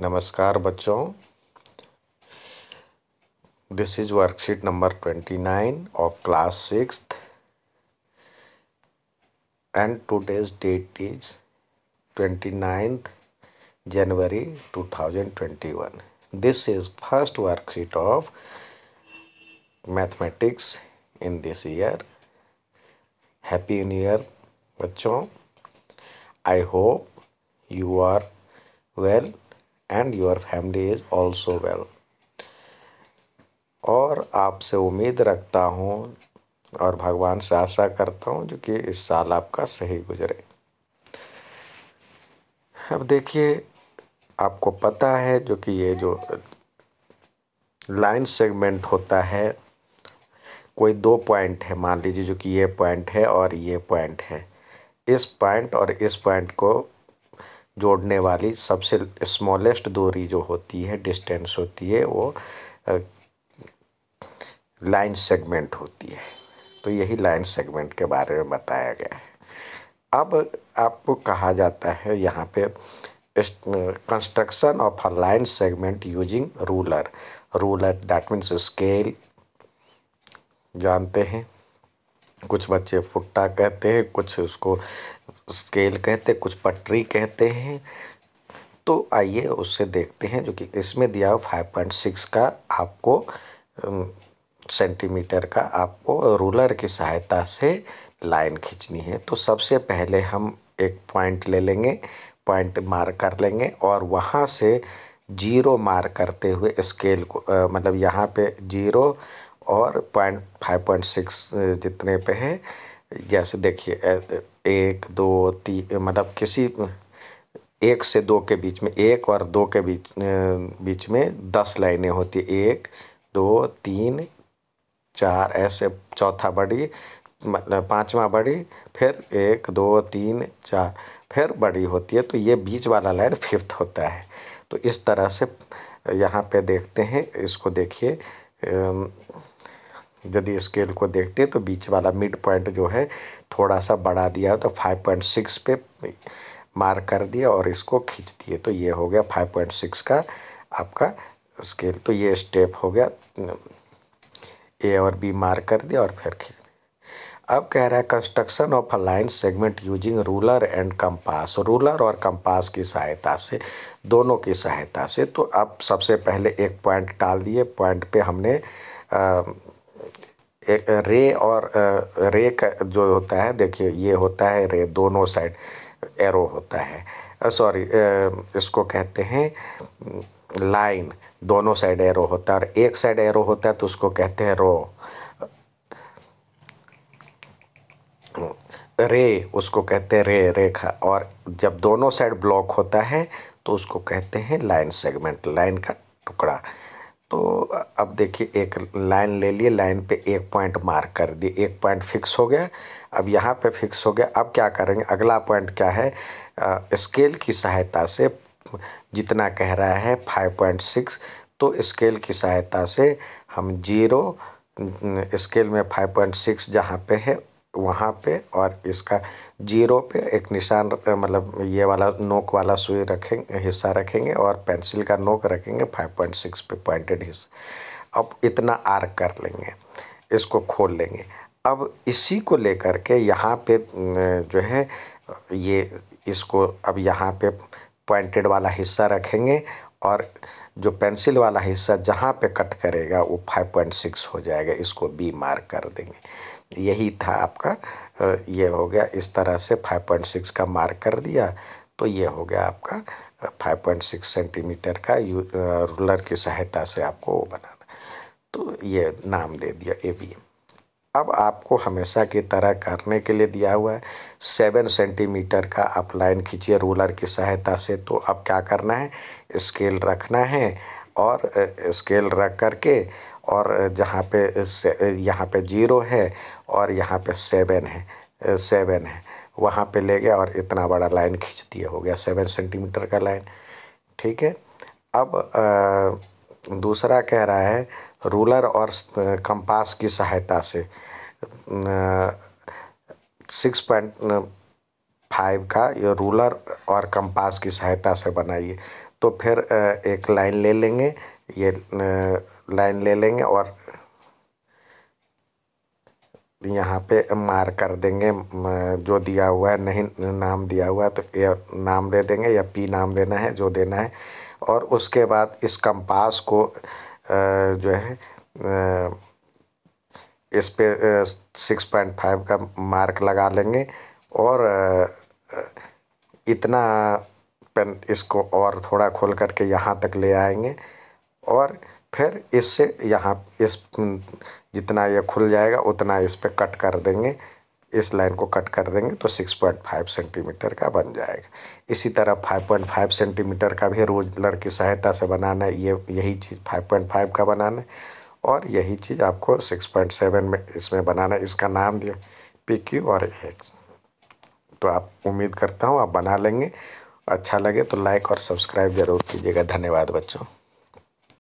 नमस्कार बच्चों this is worksheet number twenty nine of class six and today's date is twenty ninth January two thousand twenty one this is first worksheet of mathematics in this year happy new year बच्चों I hope you are well and your family is also well और आपसे उम्मीद रखता हूँ और भगवान से आशा करता हूँ जो कि इस साल आपका सही गुजरे अब देखिए आपको पता है जो कि ये जो लाइन सेगमेंट होता है कोई दो पॉइंट है मान लीजिए जो कि ये पॉइंट है और ये पॉइंट है इस पॉइंट और इस पॉइंट को जोड़ने वाली सबसे स्मॉलेस्ट दूरी जो होती है डिस्टेंस होती है वो लाइन सेगमेंट होती है तो यही लाइन सेगमेंट के बारे में बताया गया है अब आपको कहा जाता है यहाँ पे construction of a line segment using ruler ruler that means scale जानते हैं कुछ बच्चे फुट्टा कहते हैं कुछ उसको स्केल कहते हैं कुछ पटरी कहते हैं तो आइए उससे देखते हैं जो कि इसमें दिया हुआ फाइव पॉइंट सिक्स का आपको सेंटीमीटर का आपको रूलर की सहायता से लाइन खींचनी है तो सबसे पहले हम एक पॉइंट ले लेंगे पॉइंट मार्क कर लेंगे और वहाँ से जीरो मार्क करते हुए स्केल को मतलब यहाँ पे जीरो और पॉइंट फाइव पॉइंट सिक्स जितने पे है जैसे देखिए एक दो तीन मतलब किसी एक से दो के बीच में एक और दो के बीच बीच में दस लाइनें होती है एक दो तीन चार ऐसे चौथा बड़ी मतलब पाँचवा बड़ी फिर एक दो तीन चार फिर बड़ी होती है तो ये बीच वाला लाइन फिफ्थ होता है तो इस तरह से यहाँ पे देखते हैं इसको देखिए यदि स्केल को देखते हैं तो बीच वाला मिड पॉइंट जो है थोड़ा सा बढ़ा दिया तो 5.6 पे मार्क कर दिया और इसको खींच दिए तो ये हो गया 5.6 का आपका स्केल तो ये स्टेप हो गया ए और बी मार्क कर दिया और फिर खींच अब कह रहा है construction of a line segment using ruler and compass ruler और कंपास की सहायता से दोनों की सहायता से तो अब सबसे पहले एक पॉइंट डाल दिए पॉइंट पे हमने आ, रे और रे का जो होता है देखिए ये होता है रे दोनों साइड एरो होता है सॉरी इसको कहते हैं लाइन दोनों साइड एरो होता है और एक साइड एरो होता है तो उसको कहते हैं रो रे उसको कहते हैं रे रेखा और जब दोनों साइड ब्लॉक होता है तो उसको कहते हैं लाइन सेगमेंट लाइन का टुकड़ा तो अब देखिए एक लाइन ले लिए लाइन पे एक पॉइंट मार्क कर दिए एक पॉइंट फिक्स हो गया अब यहाँ पे फिक्स हो गया अब क्या करेंगे अगला पॉइंट क्या है आ, स्केल की सहायता से जितना कह रहा है फाइव पॉइंट सिक्स तो स्केल की सहायता से हम जीरो स्केल में फाइव पॉइंट सिक्स जहाँ पर है वहाँ पे और इसका जीरो पे एक निशान मतलब ये वाला नोक वाला सुई रखेंगे हिस्सा रखेंगे और पेंसिल का नोक रखेंगे 5.6 पे पॉइंटेड हिस्सा अब इतना आर्क कर लेंगे इसको खोल लेंगे अब इसी को लेकर के यहाँ पे जो है ये इसको अब यहाँ पे पॉइंटेड वाला हिस्सा रखेंगे और जो पेंसिल वाला हिस्सा जहाँ पे कट करेगा वो 5.6 हो जाएगा इसको बी मार्क कर देंगे यही था आपका ये हो गया इस तरह से 5.6 का मार्क कर दिया तो ये हो गया आपका 5.6 सेंटीमीटर का रूलर की सहायता से आपको वो बनाना तो ये नाम दे दिया ए वी अब आपको हमेशा की तरह करने के लिए दिया हुआ है सेवन सेंटीमीटर का आप लाइन खींचिए रूलर की सहायता से तो अब क्या करना है स्केल रखना है और स्केल रख करके और जहाँ पे यहाँ पे जीरो है और यहाँ पे सेवन है सेवन है वहाँ पे ले गया और इतना बड़ा लाइन खींच दिया हो गया सेवन सेंटीमीटर का लाइन ठीक है अब आ, दूसरा कह रहा है रूलर और कंपास की सहायता से सिक्स पॉइंट फाइव का ये रूलर और कंपास की सहायता से बनाइए तो फिर एक लाइन ले लेंगे ये लाइन ले लेंगे और यहाँ पे मार कर देंगे जो दिया हुआ है नहीं नाम दिया हुआ है तो ये नाम दे देंगे या पी नाम देना है जो देना है और उसके बाद इस कंपास को जो है इस पे सिक्स पॉइंट फाइव का मार्क लगा लेंगे और इतना पेन इसको और थोड़ा खोल करके यहाँ तक ले आएंगे और फिर इससे यहाँ इस जितना ये खुल जाएगा उतना इस पर कट कर देंगे इस लाइन को कट कर देंगे तो 6.5 सेंटीमीटर का बन जाएगा इसी तरह 5.5 सेंटीमीटर का भी रोज लड़की सहायता से बनाना है ये यही चीज़ 5.5 का बनाना है और यही चीज़ आपको 6.7 में इसमें बनाना है इसका नाम दिया पी और एक्स तो आप उम्मीद करता हूँ आप बना लेंगे अच्छा लगे तो लाइक और सब्सक्राइब ज़रूर कीजिएगा धन्यवाद बच्चों